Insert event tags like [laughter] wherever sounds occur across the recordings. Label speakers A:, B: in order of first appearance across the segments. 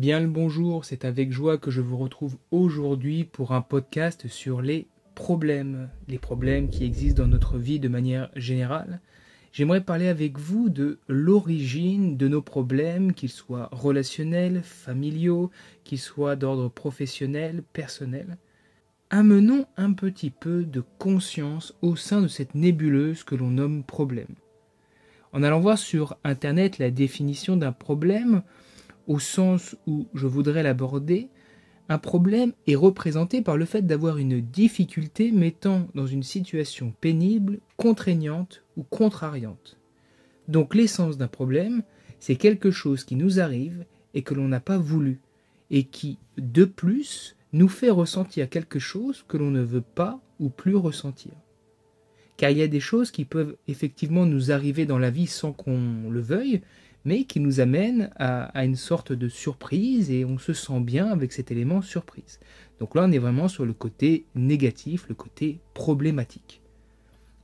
A: bien le bonjour, c'est avec joie que je vous retrouve aujourd'hui pour un podcast sur les problèmes, les problèmes qui existent dans notre vie de manière générale. J'aimerais parler avec vous de l'origine de nos problèmes, qu'ils soient relationnels, familiaux, qu'ils soient d'ordre professionnel, personnel. Amenons un petit peu de conscience au sein de cette nébuleuse que l'on nomme problème. En allant voir sur Internet la définition d'un problème, au sens où je voudrais l'aborder, un problème est représenté par le fait d'avoir une difficulté mettant dans une situation pénible, contraignante ou contrariante. Donc l'essence d'un problème, c'est quelque chose qui nous arrive et que l'on n'a pas voulu, et qui, de plus, nous fait ressentir quelque chose que l'on ne veut pas ou plus ressentir. Car il y a des choses qui peuvent effectivement nous arriver dans la vie sans qu'on le veuille, mais qui nous amène à, une sorte de surprise et on se sent bien avec cet élément surprise. Donc là, on est vraiment sur le côté négatif, le côté problématique.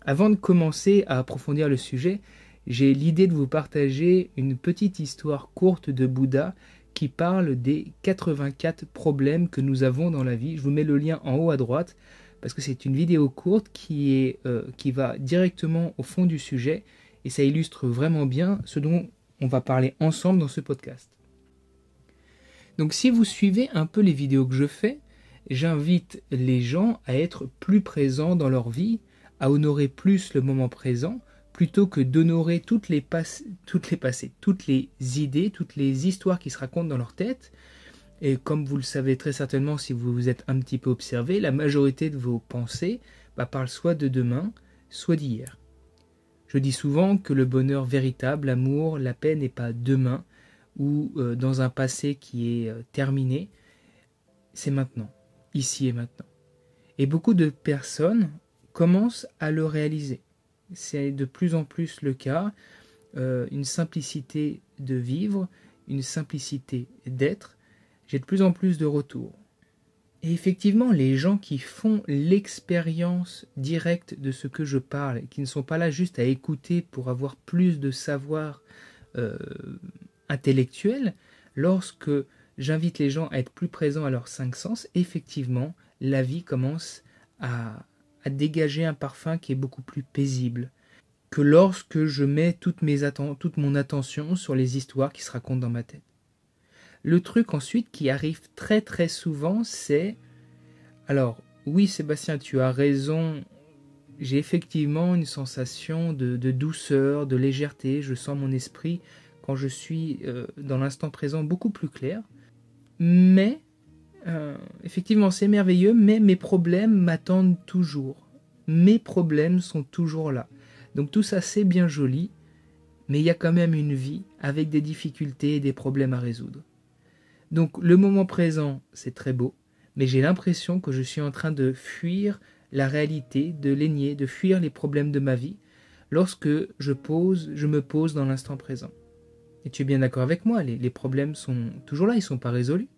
A: Avant de commencer à approfondir le sujet, j'ai l'idée de vous partager une petite histoire courte de Bouddha qui parle des 84 problèmes que nous avons dans la vie. Je vous mets le lien en haut à droite parce que c'est une vidéo courte qui, est, euh, qui va directement au fond du sujet et ça illustre vraiment bien ce dont on va parler ensemble dans ce podcast. Donc si vous suivez un peu les vidéos que je fais, j'invite les gens à être plus présents dans leur vie, à honorer plus le moment présent, plutôt que d'honorer toutes les, toutes les passées, toutes les idées, toutes les histoires qui se racontent dans leur tête. Et comme vous le savez très certainement si vous vous êtes un petit peu observé, la majorité de vos pensées bah, parlent soit de demain, soit d'hier. Je dis souvent que le bonheur véritable, l'amour, la paix n'est pas demain ou euh, dans un passé qui est euh, terminé, c'est maintenant, ici et maintenant. Et beaucoup de personnes commencent à le réaliser. C'est de plus en plus le cas, euh, une simplicité de vivre, une simplicité d'être. J'ai de plus en plus de retours. Et effectivement, les gens qui font l'expérience directe de ce que je parle, qui ne sont pas là juste à écouter pour avoir plus de savoir euh, intellectuel, lorsque j'invite les gens à être plus présents à leurs cinq sens, effectivement, la vie commence à, dégager un parfum qui est beaucoup plus paisible que lorsque je mets toute mon attention sur les histoires qui se racontent dans ma tête. Le truc ensuite qui arrive très très souvent, c'est alors oui Sébastien, tu as raison. J'ai effectivement une sensation de, douceur, de légèreté. Je sens mon esprit quand je suis euh, dans l'instant présent beaucoup plus clair. Mais euh, effectivement, c'est merveilleux, mais mes problèmes m'attendent toujours. Mes problèmes sont toujours là. Donc tout ça, c'est bien joli, mais il y a quand même une vie avec des difficultés et des problèmes à résoudre. Donc le moment présent, c'est très beau, mais j'ai l'impression que je suis en train de fuir la réalité, de l'aigner, de fuir les problèmes de ma vie lorsque je pose, je me pose dans l'instant présent. Et tu es bien d'accord avec moi, les, problèmes sont toujours là, ils ne sont pas résolus.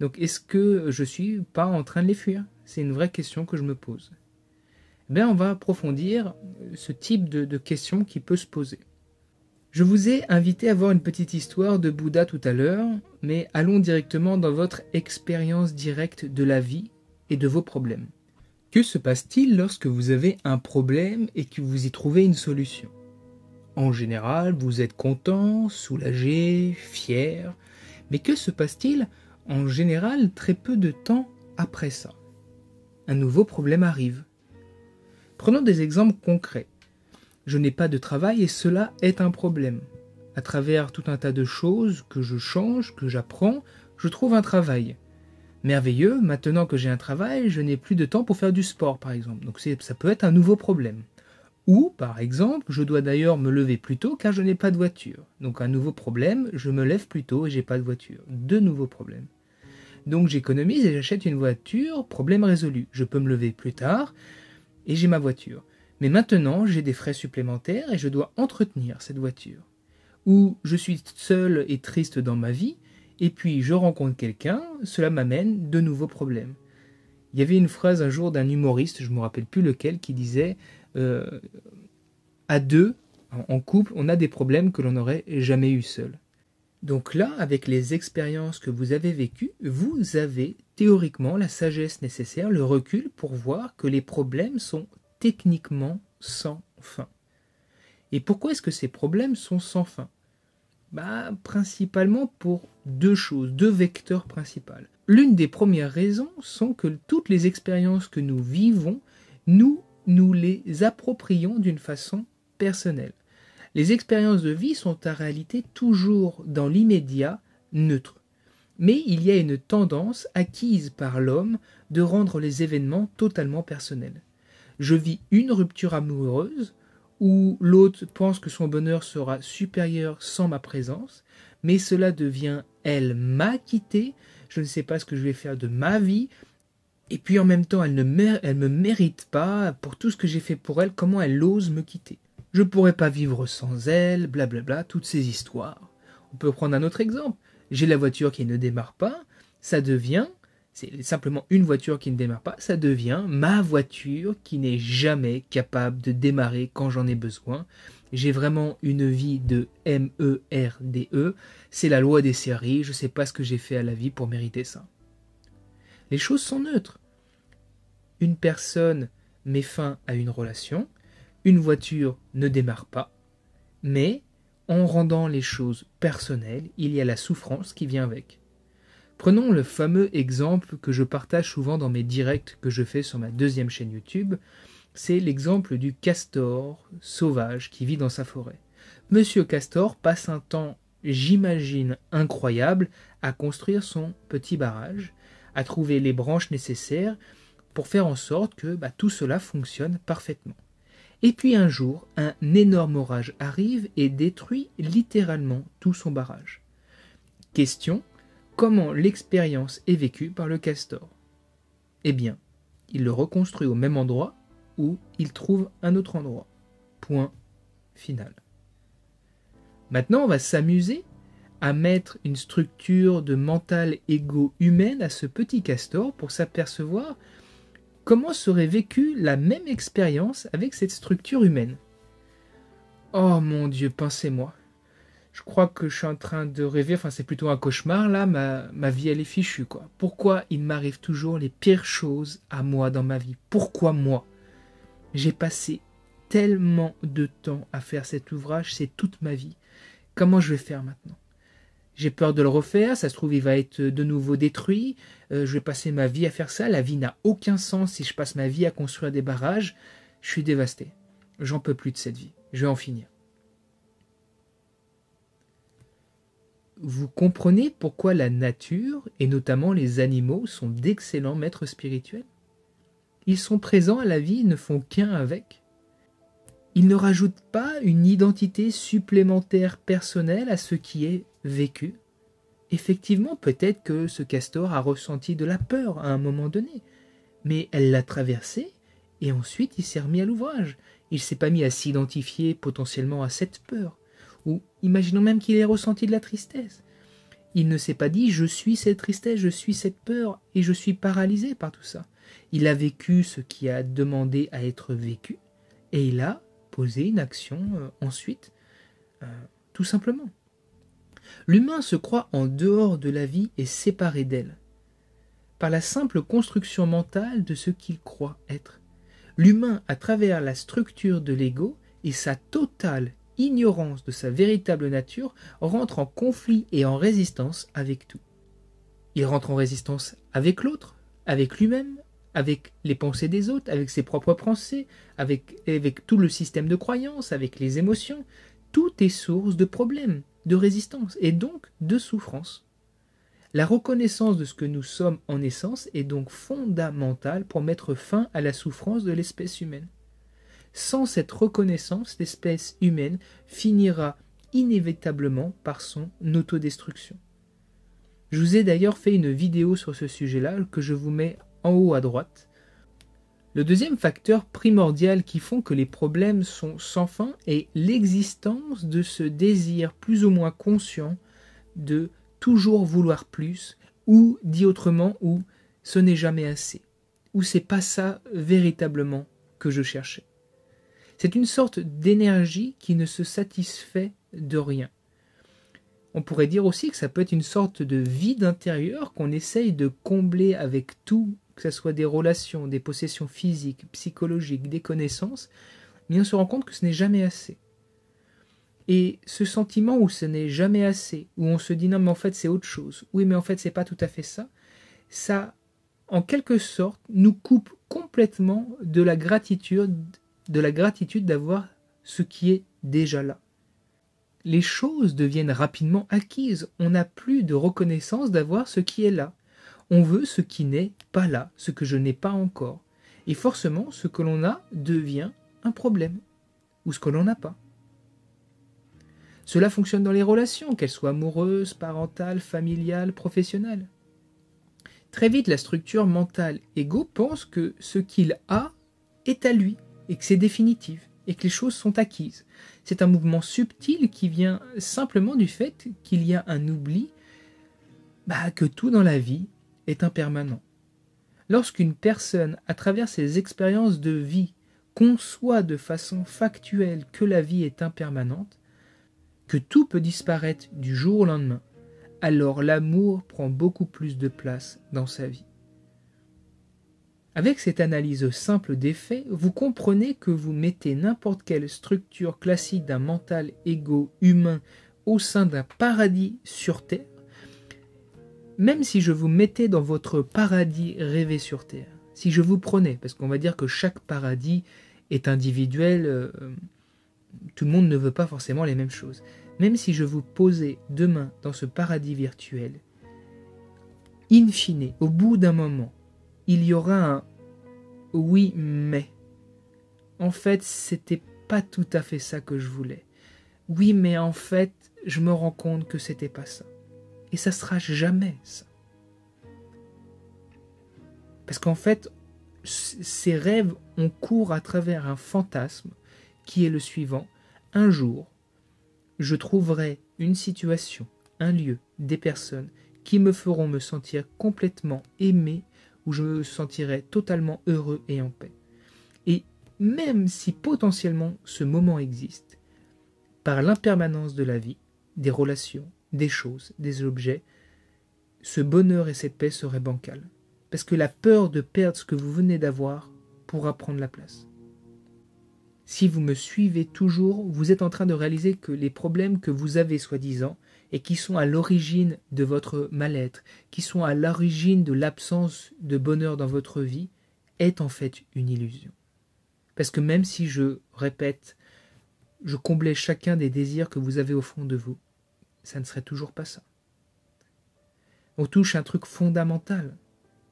A: Donc est-ce que je ne suis pas en train de les fuir C'est une vraie question que je me pose. Eh on va approfondir ce type de, de question qui peut se poser. Je vous ai invité à voir une petite histoire de Bouddha tout à l'heure, mais allons directement dans votre expérience directe de la vie et de vos problèmes. Que se passe-t-il lorsque vous avez un problème et que vous y trouvez une solution En général, vous êtes content, soulagé, fier, mais que se passe-t-il en général très peu de temps après ça Un nouveau problème arrive. Prenons des exemples concrets je n'ai pas de travail et cela est un problème. À travers tout un tas de choses que je change, que j'apprends, je trouve un travail. Merveilleux, maintenant que j'ai un travail, je n'ai plus de temps pour faire du sport par exemple. Donc ça peut être un nouveau problème. Ou, par exemple, je dois d'ailleurs me lever plus tôt car je n'ai pas de voiture. Donc un nouveau problème, je me lève plus tôt et j'ai pas de voiture. Deux nouveaux problèmes. Donc j'économise et j'achète une voiture, problème résolu. Je peux me lever plus tard et j'ai ma voiture. Mais maintenant, j'ai des frais supplémentaires et je dois entretenir cette voiture. Ou je suis seul et triste dans ma vie, et puis je rencontre quelqu'un, cela m'amène de nouveaux problèmes. Il y avait une phrase un jour d'un humoriste, je ne me rappelle plus lequel, qui disait euh, À deux, en couple, on a des problèmes que l'on n'aurait jamais eu seul. Donc là, avec les expériences que vous avez vécues, vous avez théoriquement la sagesse nécessaire, le recul pour voir que les problèmes sont techniquement sans fin. Et pourquoi est-ce que ces problèmes sont sans fin bah, Principalement pour deux choses, deux vecteurs principaux. L'une des premières raisons sont que toutes les expériences que nous vivons, nous nous les approprions d'une façon personnelle. Les expériences de vie sont en réalité toujours dans l'immédiat neutre. Mais il y a une tendance acquise par l'homme de rendre les événements totalement personnels je vis une rupture amoureuse où l'autre pense que son bonheur sera supérieur sans ma présence, mais cela devient elle m'a quitté, je ne sais pas ce que je vais faire de ma vie, et puis en même temps elle ne me, mérite pas pour tout ce que j'ai fait pour elle, comment elle ose me quitter. Je ne pourrais pas vivre sans elle, blablabla, toutes ces histoires. On peut prendre un autre exemple. J'ai la voiture qui ne démarre pas, ça devient c'est simplement une voiture qui ne démarre pas, ça devient ma voiture qui n'est jamais capable de démarrer quand j'en ai besoin. J'ai vraiment une vie de M-E-R-D-E. E. C'est la loi des séries, je ne sais pas ce que j'ai fait à la vie pour mériter ça. Les choses sont neutres. Une personne met fin à une relation, une voiture ne démarre pas, mais en rendant les choses personnelles, il y a la souffrance qui vient avec. Prenons le fameux exemple que je partage souvent dans mes directs que je fais sur ma deuxième chaîne YouTube, c'est l'exemple du castor sauvage qui vit dans sa forêt. Monsieur Castor passe un temps, j'imagine, incroyable à construire son petit barrage, à trouver les branches nécessaires pour faire en sorte que bah, tout cela fonctionne parfaitement. Et puis un jour, un énorme orage arrive et détruit littéralement tout son barrage. Question, comment l'expérience est vécue par le castor. Eh bien, il le reconstruit au même endroit où il trouve un autre endroit. Point final. Maintenant, on va s'amuser à mettre une structure de mental égo humaine à ce petit castor pour s'apercevoir comment serait vécue la même expérience avec cette structure humaine. Oh mon Dieu, pensez-moi, je crois que je suis en train de rêver, enfin c'est plutôt un cauchemar là, ma, vie elle est fichue quoi. Pourquoi il m'arrive toujours les pires choses à moi dans ma vie Pourquoi moi J'ai passé tellement de temps à faire cet ouvrage, c'est toute ma vie. Comment je vais faire maintenant J'ai peur de le refaire, ça se trouve il va être de nouveau détruit, euh, je vais passer ma vie à faire ça, la vie n'a aucun sens si je passe ma vie à construire des barrages, je suis dévasté. J'en peux plus de cette vie, je vais en finir. Vous comprenez pourquoi la nature, et notamment les animaux, sont d'excellents maîtres spirituels Ils sont présents à la vie et ne font qu'un avec. Ils ne rajoutent pas une identité supplémentaire personnelle à ce qui est vécu. Effectivement, peut-être que ce castor a ressenti de la peur à un moment donné, mais elle l'a traversé et ensuite il s'est remis à l'ouvrage. Il s'est pas mis à s'identifier potentiellement à cette peur. Imaginons même qu'il ait ressenti de la tristesse. Il ne s'est pas dit je suis cette tristesse, je suis cette peur, et je suis paralysé par tout ça. Il a vécu ce qui a demandé à être vécu, et il a posé une action euh, ensuite, euh, tout simplement. L'humain se croit en dehors de la vie et séparé d'elle, par la simple construction mentale de ce qu'il croit être. L'humain, à travers la structure de l'ego et sa totale ignorance de sa véritable nature rentre en conflit et en résistance avec tout. Il rentre en résistance avec l'autre, avec lui-même, avec les pensées des autres, avec ses propres pensées, avec, tout le système de croyances, avec les émotions. Tout est source de problèmes, de résistance et donc de souffrance. La reconnaissance de ce que nous sommes en essence est donc fondamentale pour mettre fin à la souffrance de l'espèce humaine. Sans cette reconnaissance, l'espèce humaine finira inévitablement par son autodestruction. Je vous ai d'ailleurs fait une vidéo sur ce sujet-là que je vous mets en haut à droite. Le deuxième facteur primordial qui font que les problèmes sont sans fin est l'existence de ce désir plus ou moins conscient de toujours vouloir plus, ou dit autrement, ou ce n'est jamais assez, ou c'est pas ça véritablement que je cherchais. C'est une sorte d'énergie qui ne se satisfait de rien. On pourrait dire aussi que ça peut être une sorte de vide intérieur qu'on essaye de combler avec tout, que ce soit des relations, des possessions physiques, psychologiques, des connaissances, mais on se rend compte que ce n'est jamais assez. Et ce sentiment où ce n'est jamais assez, où on se dit non mais en fait c'est autre chose, oui mais en fait c'est pas tout à fait ça, ça en quelque sorte nous coupe complètement de la gratitude de la gratitude d'avoir ce qui est déjà là. Les choses deviennent rapidement acquises, on n'a plus de reconnaissance d'avoir ce qui est là. On veut ce qui n'est pas là, ce que je n'ai pas encore. Et forcément, ce que l'on a devient un problème, ou ce que l'on n'a pas. Cela fonctionne dans les relations, qu'elles soient amoureuses, parentales, familiales, professionnelles. Très vite, la structure mentale égo pense que ce qu'il a est à lui, et que c'est définitif et que les choses sont acquises. C'est un mouvement subtil qui vient simplement du fait qu'il y a un oubli bah, que tout dans la vie est impermanent. Lorsqu'une personne, à travers ses expériences de vie, conçoit de façon factuelle que la vie est impermanente, que tout peut disparaître du jour au lendemain, alors l'amour prend beaucoup plus de place dans sa vie. Avec cette analyse simple des faits, vous comprenez que vous mettez n'importe quelle structure classique d'un mental égo humain au sein d'un paradis sur Terre, même si je vous mettais dans votre paradis rêvé sur Terre, si je vous prenais, parce qu'on va dire que chaque paradis est individuel, euh, tout le monde ne veut pas forcément les mêmes choses, même si je vous posais demain dans ce paradis virtuel, in fine, au bout d'un moment, il y aura un oui mais. En fait, c'était pas tout à fait ça que je voulais. Oui mais en fait, je me rends compte que c'était pas ça. Et ça sera jamais ça. Parce qu'en fait, ces rêves, ont cours à travers un fantasme qui est le suivant. Un jour, je trouverai une situation, un lieu, des personnes qui me feront me sentir complètement aimé où je me sentirais totalement heureux et en paix. Et même si potentiellement ce moment existe, par l'impermanence de la vie, des relations, des choses, des objets, ce bonheur et cette paix seraient bancales, parce que la peur de perdre ce que vous venez d'avoir pourra prendre la place. Si vous me suivez toujours, vous êtes en train de réaliser que les problèmes que vous avez soi-disant et qui sont à l'origine de votre mal-être, qui sont à l'origine de l'absence de bonheur dans votre vie, est en fait une illusion. Parce que même si je répète, je comblais chacun des désirs que vous avez au fond de vous, ça ne serait toujours pas ça. On touche un truc fondamental,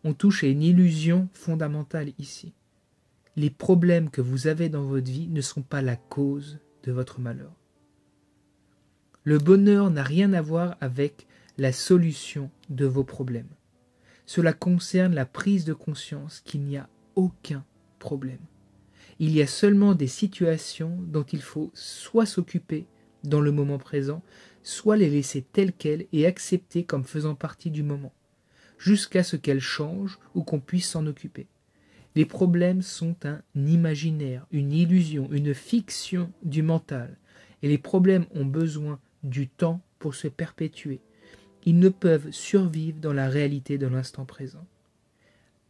A: on touche à une illusion fondamentale ici. Les problèmes que vous avez dans votre vie ne sont pas la cause de votre malheur. Le bonheur n'a rien à voir avec la solution de vos problèmes. Cela concerne la prise de conscience qu'il n'y a aucun problème. Il y a seulement des situations dont il faut soit s'occuper dans le moment présent, soit les laisser telles quelles et accepter comme faisant partie du moment, jusqu'à ce qu'elles changent ou qu'on puisse s'en occuper. Les problèmes sont un imaginaire, une illusion, une fiction du mental, et les problèmes ont besoin du temps pour se perpétuer. Ils ne peuvent survivre dans la réalité de l'instant présent.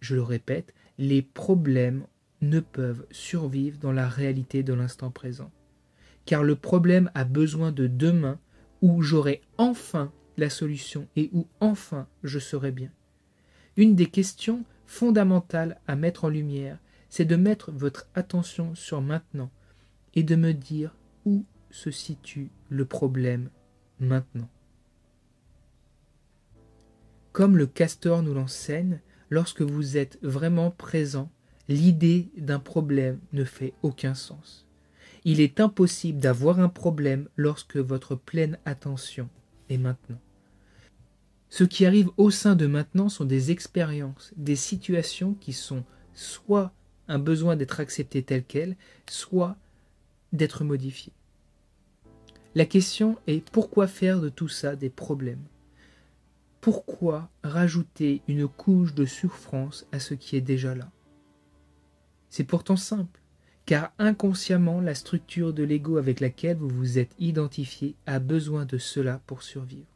A: Je le répète, les problèmes ne peuvent survivre dans la réalité de l'instant présent. Car le problème a besoin de demain où j'aurai enfin la solution et où enfin je serai bien. Une des questions fondamentales à mettre en lumière, c'est de mettre votre attention sur maintenant et de me dire où se situe le problème maintenant. Comme le castor nous l'enseigne, lorsque vous êtes vraiment présent, l'idée d'un problème ne fait aucun sens. Il est impossible d'avoir un problème lorsque votre pleine attention est maintenant. Ce qui arrive au sein de maintenant sont des expériences, des situations qui sont soit un besoin d'être accepté tel quel, soit d'être modifié. La question est pourquoi faire de tout ça des problèmes Pourquoi rajouter une couche de souffrance à ce qui est déjà là C'est pourtant simple, car inconsciemment la structure de l'ego avec laquelle vous vous êtes identifié a besoin de cela pour survivre.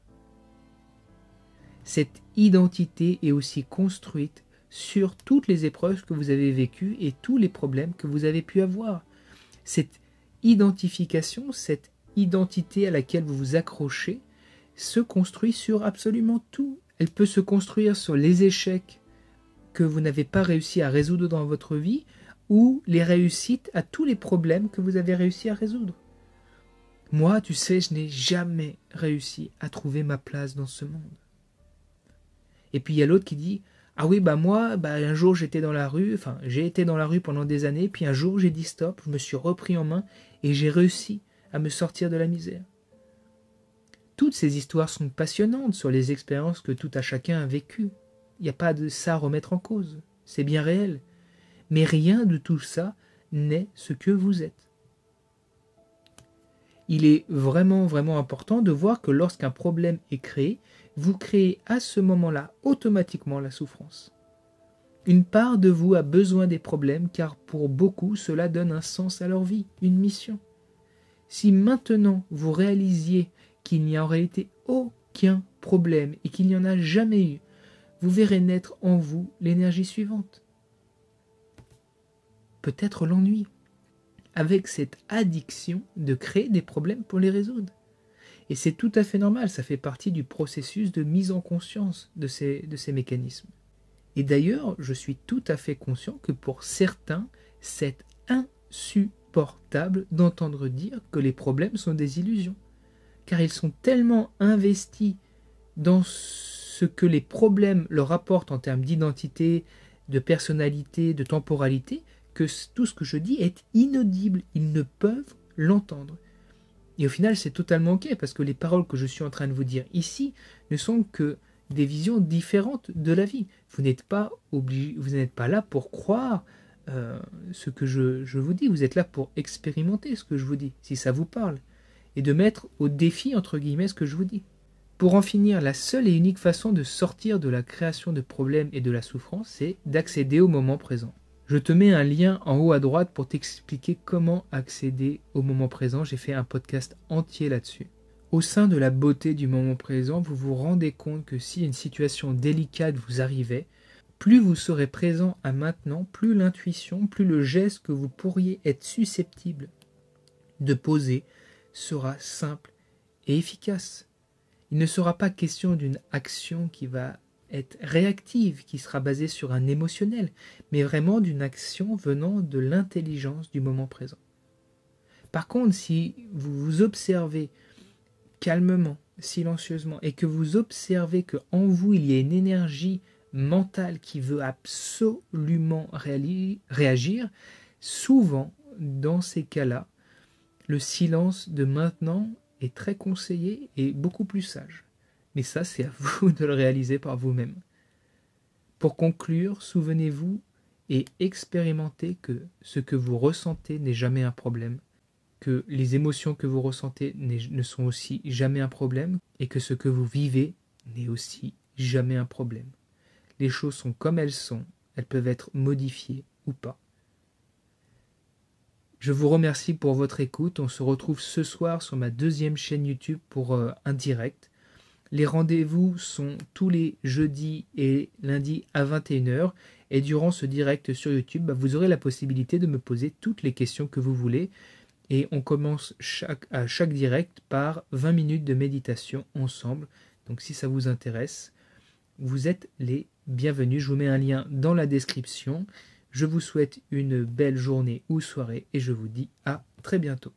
A: Cette identité est aussi construite sur toutes les épreuves que vous avez vécues et tous les problèmes que vous avez pu avoir. Cette identification, cette identité à laquelle vous vous accrochez se construit sur absolument tout. Elle peut se construire sur les échecs que vous n'avez pas réussi à résoudre dans votre vie ou les réussites à tous les problèmes que vous avez réussi à résoudre. Moi, tu sais, je n'ai jamais réussi à trouver ma place dans ce monde. Et puis il y a l'autre qui dit Ah oui, bah moi, bah, un jour j'étais dans la rue, enfin j'ai été dans la rue pendant des années, puis un jour j'ai dit stop, je me suis repris en main et j'ai réussi à me sortir de la misère. Toutes ces histoires sont passionnantes sur les expériences que tout à chacun a vécues. Il n'y a pas de ça à remettre en cause, c'est bien réel. Mais rien de tout ça n'est ce que vous êtes. Il est vraiment, vraiment important de voir que lorsqu'un problème est créé, vous créez à ce moment-là automatiquement la souffrance. Une part de vous a besoin des problèmes car pour beaucoup cela donne un sens à leur vie, une mission. Si maintenant vous réalisiez qu'il n'y a en réalité aucun problème et qu'il n'y en a jamais eu, vous verrez naître en vous l'énergie suivante. Peut-être l'ennui, avec cette addiction de créer des problèmes pour les résoudre. Et c'est tout à fait normal, ça fait partie du processus de mise en conscience de ces, de ces mécanismes. Et d'ailleurs, je suis tout à fait conscient que pour certains, cette insu d'entendre dire que les problèmes sont des illusions, car ils sont tellement investis dans ce que les problèmes leur apportent en termes d'identité, de personnalité, de temporalité, que tout ce que je dis est inaudible, ils ne peuvent l'entendre. Et au final, c'est totalement ok, parce que les paroles que je suis en train de vous dire ici ne sont que des visions différentes de la vie. Vous n'êtes pas obligé, vous n'êtes pas là pour croire euh, ce que je, je, vous dis, vous êtes là pour expérimenter ce que je vous dis, si ça vous parle, et de mettre au défi, entre guillemets, ce que je vous dis. Pour en finir, la seule et unique façon de sortir de la création de problèmes et de la souffrance, c'est d'accéder au moment présent. Je te mets un lien en haut à droite pour t'expliquer comment accéder au moment présent. J'ai fait un podcast entier là-dessus. Au sein de la beauté du moment présent, vous vous rendez compte que si une situation délicate vous arrivait, plus vous serez présent à maintenant, plus l'intuition, plus le geste que vous pourriez être susceptible de poser sera simple et efficace. Il ne sera pas question d'une action qui va être réactive, qui sera basée sur un émotionnel, mais vraiment d'une action venant de l'intelligence du moment présent. Par contre, si vous vous observez calmement, silencieusement, et que vous observez qu'en vous il y a une énergie mental qui veut absolument réagir, souvent dans ces cas-là, le silence de maintenant est très conseillé et beaucoup plus sage. Mais ça, c'est à [laughs] vous de le réaliser par vous-même. Pour conclure, souvenez-vous et expérimentez que ce que vous ressentez n'est jamais un problème, que les émotions que vous ressentez ne sont aussi jamais un problème, et que ce que vous vivez n'est aussi jamais un problème. Les choses sont comme elles sont, elles peuvent être modifiées ou pas. Je vous remercie pour votre écoute. On se retrouve ce soir sur ma deuxième chaîne YouTube pour euh, un direct. Les rendez-vous sont tous les jeudis et lundis à 21h. Et durant ce direct sur YouTube, bah, vous aurez la possibilité de me poser toutes les questions que vous voulez. Et on commence à chaque direct par 20 minutes de méditation ensemble. Donc si ça vous intéresse, vous êtes les bienvenue. Je vous mets un lien dans la description. Je vous souhaite une belle journée ou soirée et je vous dis à très bientôt.